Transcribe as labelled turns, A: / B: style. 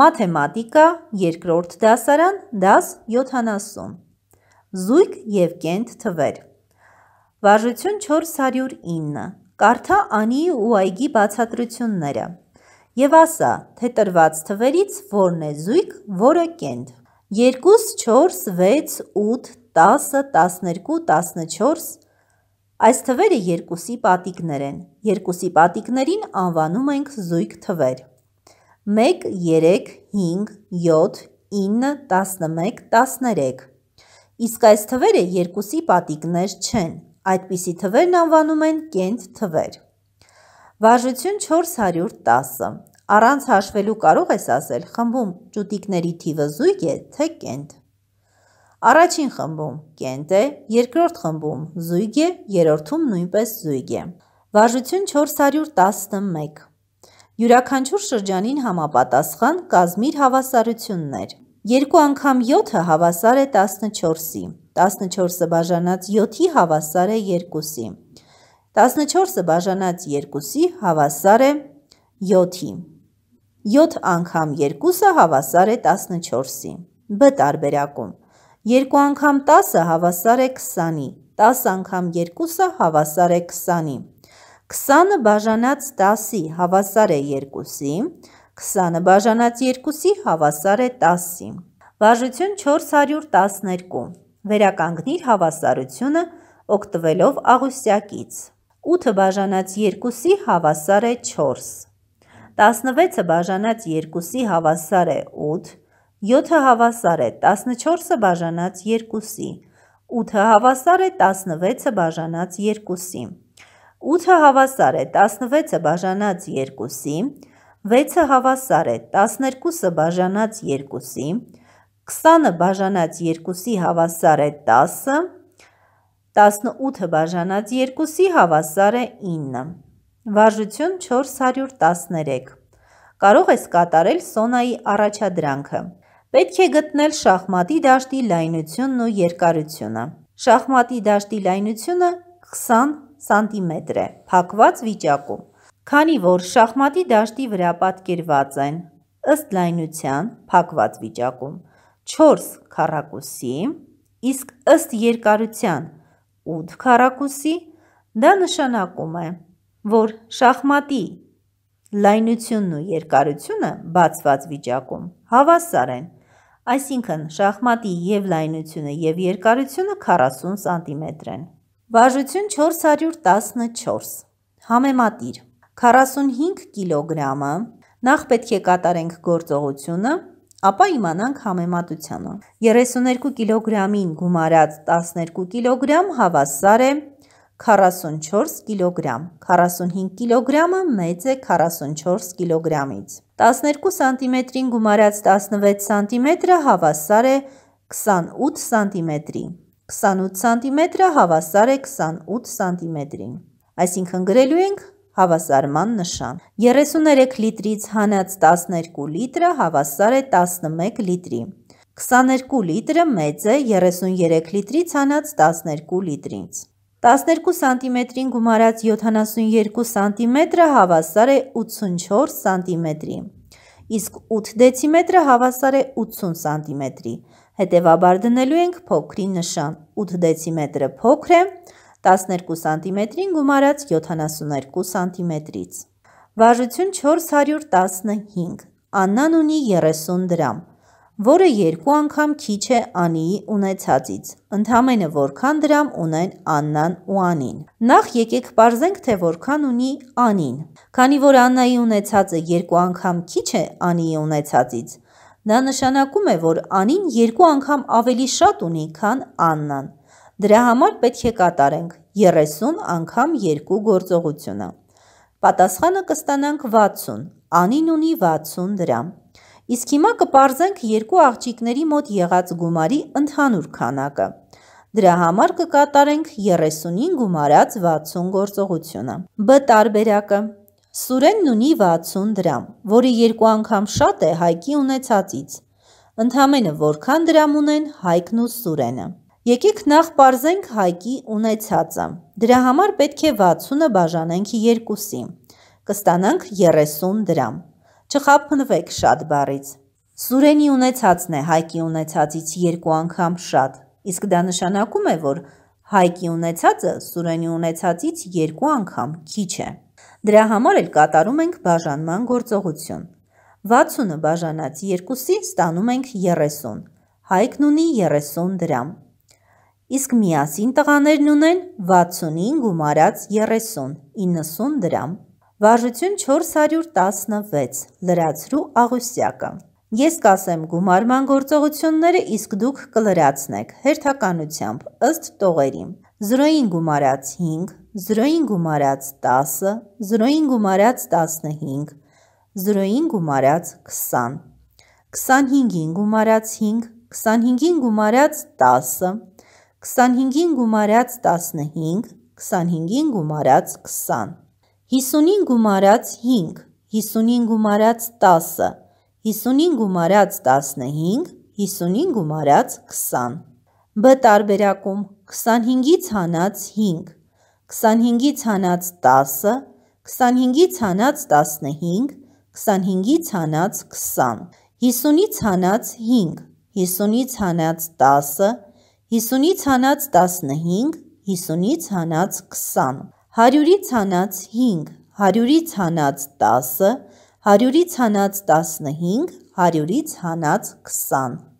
A: մաթեմատիկա, երկրորդ դասարան, դաս 70, զույգ և կենտ թվեր։ Վարժություն 409, կարթա անի ու այգի բացատրությունները։ Եվ ասա, թե տրված թվերից որն է զույգ, որը կենտ։ 2, 4, 6, 8, 10, 12, 14, Այս թվերը երկուսի պատիկներ են։ Երկուսի պատիկներին անվանում ենք զույգ թվեր։ 1, 3, 5, 7, 9, 11, 13։ Իսկ այս թվերը երկուսի պատիկներ չեն, այդպիսի թվերն անվանում են կենտ թվեր։ Վարժություն 410-ը։ Առանց հաշվելու կարող ես ասել խմբում ճուտիկների թիվը զույգ է, թե կենտ։ Առաջին խմբում կենտ է, երկրորդ խմբում զույգ է, երրորդում նույնպես զույգ է։ Վարժություն 411 Յուրաքանչյուր շրջանին համապատասխան կազմիր հավասարություններ։ Երկու անգամ 7-ը հավասար է 14-ի, 14-ը բաժանած 7-ի հավասար է 2-ի, 14-ը բաժանած 2-ի հավասար է 7-ի, 7 անգամ 2-ը հավասար է 14-ի, բ տարբերակում, 2 անգամ 10-ը հավասար է 20-ի, 10 անգամ 2-ը հավասար է 20-ի, 20-ը բաժանած 10-ի հավասար է 2-ի, 20-ը բաժանած 2-ի հավասար է 10-ի։ Վարժություն 412։ Վերականգնիր հավասարությունը օգտվելով աղյուսյակից։ 8-ը բաժանած 2-ի հավասար է 4։ 16-ը բաժանած 2-ի հավասար է 8, 7-ը հավասար է 14-ը բաժանած 2-ի, 8-ը հավասար է 16-ը բաժանած 2-ի։ 8-ը հավասար է 16-ը բաժանած 2-ի, 6-ը հավասար է 12-ը բաժանած 2-ի, 20-ը բաժանած 2-ի հավասար է 10-ը, 18-ը բաժանած 2-ի հավասար է 9-ը։ Վարժություն 413։ Կարող ես կատարել Սոնայի առաջադրանքը։ Պետք է գտնել շախմատի դաշտի լայնությունն ու երկարությունը։ Շախմատի դաշտի լայնությունը 20 սանտիմետր է, փակված վիճակում, քանի որ շախմատի դաշտի վրա պատկերված են ըստ լայնության փակված վիճակում 4 քառակուսի, իսկ ըստ երկարության 8 քառակուսի, դա նշանակում է, որ շախմատի լայնությունն ու երկարությունը բացված վիճակում հավասար են, այսինքն շախմատի և լայնությունը և երկարությունը 40 սանտիմետր են։ Վաժություն 414 Համեմատիր 45 կիլոգրամը նախ պետք է կատարենք գործողությունը, ապա իմանանք համեմատությանը։ 32 կիլոգրամին գումարած 12 կիլոգրամ հավասար է 44 կիլոգրամ։ 45 կիլոգրամը մեծ է 44 կիլոգրամից։ 12 սանտիմետրին գումարած 16 սանտիմետրը հավասար է 28 սանտիմետրի։ 28 սանտիմետրը հավասար է 28 սանտիմետրին։ Այսինքն գրելու ենք հավասարման նշան։ 33 լիտրից հանած 12 լիտրը հավասար է 11 լիտրի։ 22 լիտրը մեծ է 33 լիտրից հանած 12 լիտրից։ 12 սանտիմետրին գումարած 72 սանտիմետրը հավասար է 84 սանտիմետրի։ Իսկ 8 դեցիմետրը հավասար է 80 սանտիմետրի։ Հետևաբար դնելու ենք փոքրի նշան, 8 դեցիմետրը փոքր է, 12 սանտիմետրին գումարած 72 սանտիմետրից։ Վաժություն 415, աննան ունի 30 դրամ, որը երկու անգամ քիչ է անիի ունեցածից, ընդհամենը որքան դրամ ունեն աննան ու անին։ Նախ եկեք պարզենք, թե որքան ունի անին։ Կանի որ աննայի ունեցածը երկու անգամ քիչ է անիի ունեցածից, Դա նշանակում է, որ Անին երկու անգամ ավելի շատ ունի, քան Աննան։ Դրա համար պետք է կատարենք 30 անգամ երկու գործողությունը։ Պատասխանը կստանանք 60, Անին ունի 60 դրամ։ Իսկ հիմա կպարզենք երկու աղջիկների մոտ եղած գումարի ընդհանուր քանակը։ Դրա համար կկատարենք 30-ին գումարած 60 գործողությունը։ Բ տարբերակը Սուրենն ունի 60 դրամ, որը երկու անգամ շատ է Հայկի ունեցածից։ Ընդամենը որքան դրամ ունեն Հայկն ու Սուրենը։ Եկեք նախ parzենք Հայկի ունեցածը։ Դրա համար պետք է 60-ը բաժանենք 2-ի։ Կստանանք 30 դրամ։ Չխափնվեք շատ բառից։ Սուրենի ունեցածն է Հայկի ունեցածից երկու անգամ շատ, իսկ դա նշանակում է, որ Հայկի ունեցածը Սուրենի ունեցածից երկու անգամ քիչ է։ Դրա համար էլ կատարում ենք բաժանման գործողություն։ 60-ը բաժանած 2-ի ստանում ենք 30։ Հայկն ունի 30 դրամ։ Իսկ միասին տղաներն ունեն 60-ին գումարած 30, 90 դրամ։ Վարժություն 416, լրացրու աղյուսյակը։ Ես կասեմ գումարման գործողությունները, իսկ դուք կլրացնեք հերթականությամբ, ըստ տողերի։ 0-ին գումարած 5, 0-ին գումարած 10, 0-ին գումարած 15, 0-ին գումարած 20, 25-ին գումարած 5, 25-ին գումարած 10, 25-ին գումարած 15, 25-ին գումարած 20, 50-ին գումարած 5, 50-ին գումարած 10, 50-ին գումարած 15, 50-ին գումարած 20 Բ տարբերակում 25-ից հանած 5, 25-ից հանած 10, 25-ից հանած 15, 25-ից հանած 20, 50-ից հանած 5, 50-ից հանած 10, 50-ից հանած 15, 50-ից հանած 20, 100-ից հանած 5, 100-ից հանած 10, 100-ից հանած 15, 100-ից հանած 20